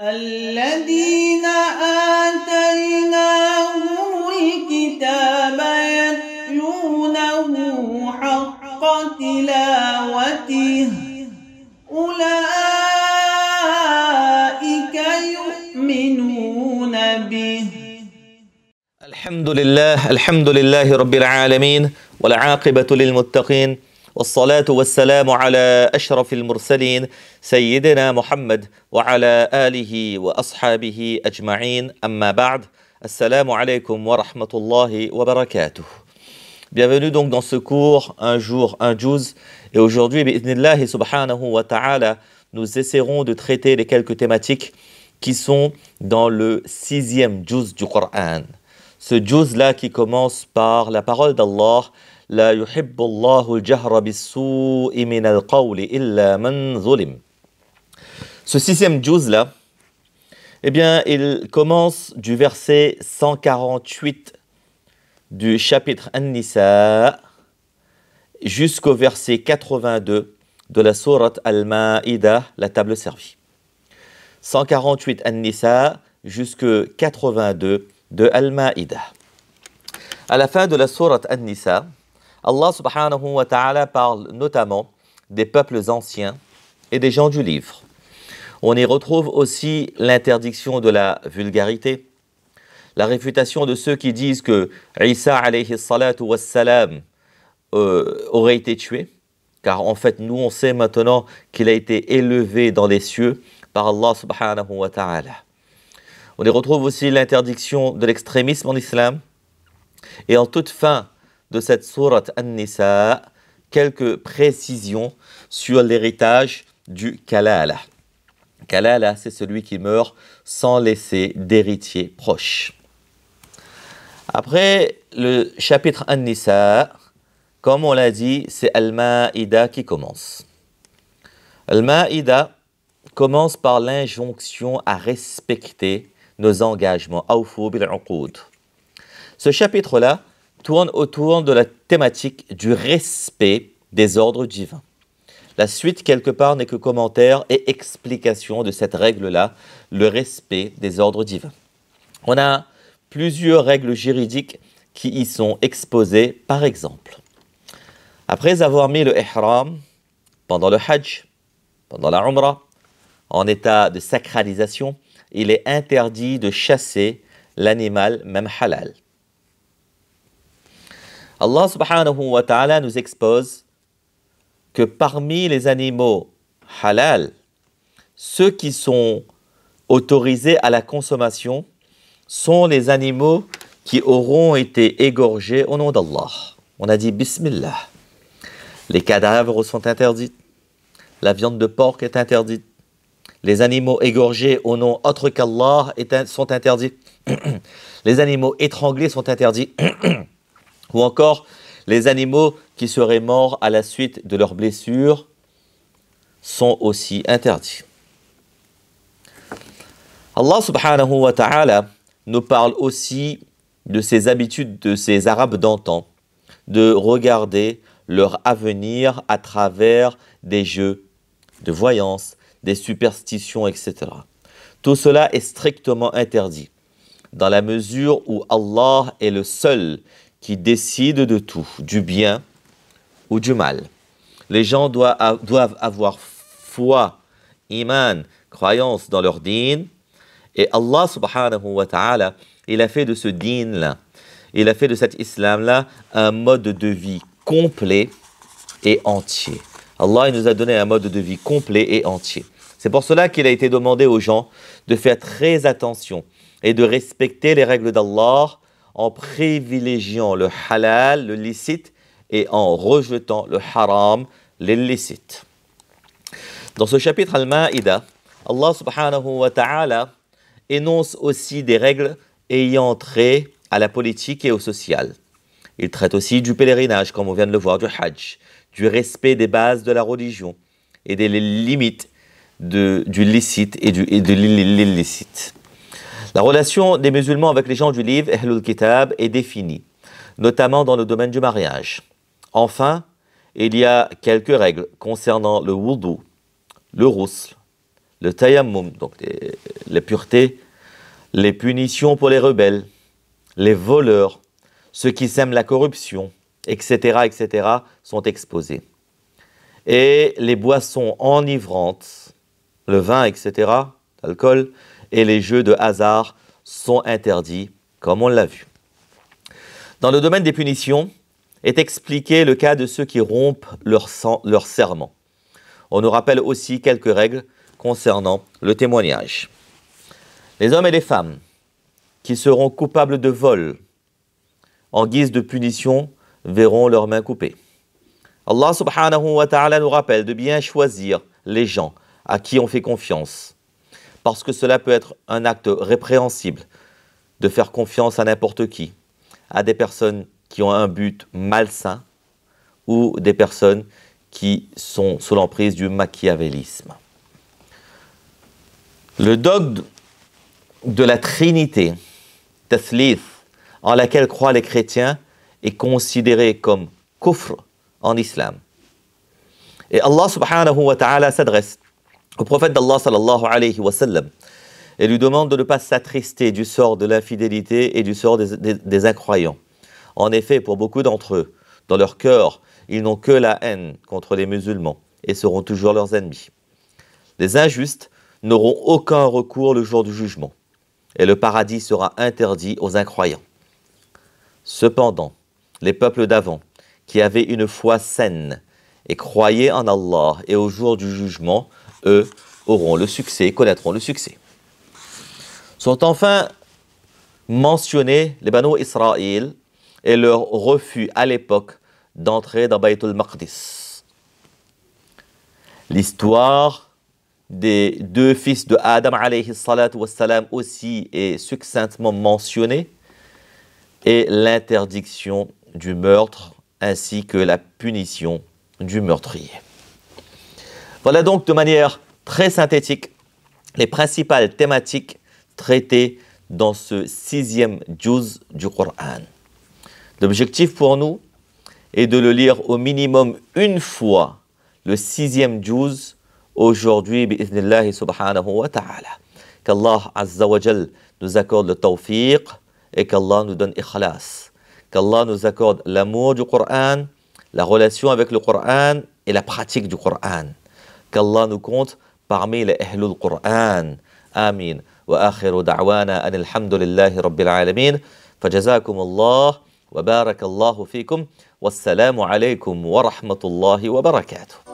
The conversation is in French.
الذين آتيناهم الكتاب يتلونه حق تلاوته أولئك يؤمنون به الحمد لله الحمد لله رب العالمين والعاقبة للمتقين والصلاة والسلام على أشرف المرسلين سيدنا محمد وعلى آله وأصحابه أجمعين أما بعد السلام عليكم ورحمة الله وبركاته Bienvenue donc dans ce cours, un jour, un juz. Et aujourd'hui, bi'idnillahi subhanahu wa ta'ala, nous essaierons de traiter les quelques thématiques qui sont dans le sixième juz du Coran. Ce juz-là qui commence par la parole d'Allah, Ce sixième juz là, eh bien, il commence du verset 148 du chapitre An-Nisa jusqu'au verset 82 de la sourate Al-Ma'ida, la table servie. 148 An-Nisa jusque 82 de Al-Ma'ida. À la fin de la sourate An-Nisa, Allah subhanahu wa ta'ala parle notamment des peuples anciens et des gens du livre. On y retrouve aussi l'interdiction de la vulgarité, la réfutation de ceux qui disent que Isa alayhi salatu euh, aurait été tué, car en fait nous on sait maintenant qu'il a été élevé dans les cieux par Allah subhanahu wa ta'ala. On y retrouve aussi l'interdiction de l'extrémisme en islam, et en toute fin de cette sourate An-Nisa quelques précisions sur l'héritage du Kalala. Kalala, c'est celui qui meurt sans laisser d'héritier proche. Après le chapitre An-Nisa, comme on l'a dit, c'est Al-Ma'ida qui commence. Al-Ma'ida commence par l'injonction à respecter nos engagements. Ce chapitre-là tourne autour de la thématique du respect des ordres divins. La suite, quelque part, n'est que commentaire et explication de cette règle-là, le respect des ordres divins. On a plusieurs règles juridiques qui y sont exposées, par exemple. Après avoir mis le ihram pendant le hajj, pendant la umrah, en état de sacralisation, il est interdit de chasser l'animal même halal. Allah subhanahu wa ta'ala nous expose que parmi les animaux halal, ceux qui sont autorisés à la consommation sont les animaux qui auront été égorgés au nom d'Allah. On a dit Bismillah. Les cadavres sont interdits. La viande de porc est interdite. Les animaux égorgés au nom autre qu'Allah sont interdits. les animaux étranglés sont interdits. ou encore les animaux qui seraient morts à la suite de leurs blessures sont aussi interdits. Allah subhanahu wa ta'ala nous parle aussi de ces habitudes de ces Arabes d'antan, de regarder leur avenir à travers des jeux de voyance, des superstitions, etc. Tout cela est strictement interdit, dans la mesure où Allah est le seul qui décide de tout, du bien ou du mal. Les gens doivent, avoir foi, iman, croyance dans leur dîn. Et Allah subhanahu wa ta'ala, il a fait de ce dîn-là, il a fait de cet islam-là un mode de vie complet et entier. Allah il nous a donné un mode de vie complet et entier. C'est pour cela qu'il a été demandé aux gens de faire très attention et de respecter les règles d'Allah en privilégiant le halal, le licite, et en rejetant le haram, l'illicite. Dans ce chapitre Al-Ma'ida, Allah subhanahu wa ta'ala énonce aussi des règles ayant trait à la politique et au social. Il traite aussi du pèlerinage, comme on vient de le voir, du hajj, du respect des bases de la religion et des limites du licite et, et de l'illicite. La relation des musulmans avec les gens du livre, Ahlul Kitab, est définie, notamment dans le domaine du mariage. Enfin, il y a quelques règles concernant le wudu, le rousl, le tayammum, donc les, puretés, les punitions pour les rebelles, les voleurs, ceux qui sèment la corruption, etc., etc., sont exposés. Et les boissons enivrantes, le vin, etc., l'alcool, et les jeux de hasard sont interdits, comme on l'a vu. Dans le domaine des punitions, est expliqué le cas de ceux qui rompent leur, serment. On nous rappelle aussi quelques règles concernant le témoignage. Les hommes et les femmes qui seront coupables de vol, en guise de punition, verront leurs mains coupées. Allah subhanahu wa ta'ala nous rappelle de bien choisir les gens à qui on fait confiance parce que cela peut être un acte répréhensible de faire confiance à n'importe qui, à des personnes qui ont un but malsain ou des personnes qui sont sous l'emprise du machiavélisme. Le dogme de la Trinité, Taslith, en laquelle croient les chrétiens, est considéré comme kufr en islam. Et Allah subhanahu wa ta'ala s'adresse au prophète d'Allah sallallahu alayhi wa sallam et lui demande de ne pas s'attrister du sort de l'infidélité et du sort des, des incroyants. En effet, pour beaucoup d'entre eux, dans leur cœur, ils n'ont que la haine contre les musulmans et seront toujours leurs ennemis. Les injustes n'auront aucun recours le jour du jugement et le paradis sera interdit aux incroyants. Cependant, les peuples d'avant, qui avaient une foi saine et croyaient en Allah et au jour du jugement, eux, auront le succès, connaîtront le succès. Sont enfin mentionnés les Banu Israël et leur refus à l'époque d'entrer dans Baytul Maqdis. L'histoire des deux fils de Adam alayhi salam aussi est succinctement mentionnée et l'interdiction du meurtre ainsi que la punition du meurtrier. Voilà donc de manière très synthétique les principales thématiques traitées dans ce sixième juz du Coran. L'objectif pour nous est de le lire au minimum une fois, le sixième juz, aujourd'hui, bi'idnillahi subhanahu wa ta'ala. Qu'Allah Azza wa nous accorde le tawfiq et qu'Allah nous donne ikhlas. Qu'Allah nous accorde l'amour du Coran, la relation avec le Coran et la pratique du Coran. qu'Allah nous compte parmi les Ahlul Qur'an. Amin. وآخر دعوانا أن الحمد لله رب العالمين فجزاكم الله وبارك الله فيكم والسلام عليكم ورحمة الله وبركاته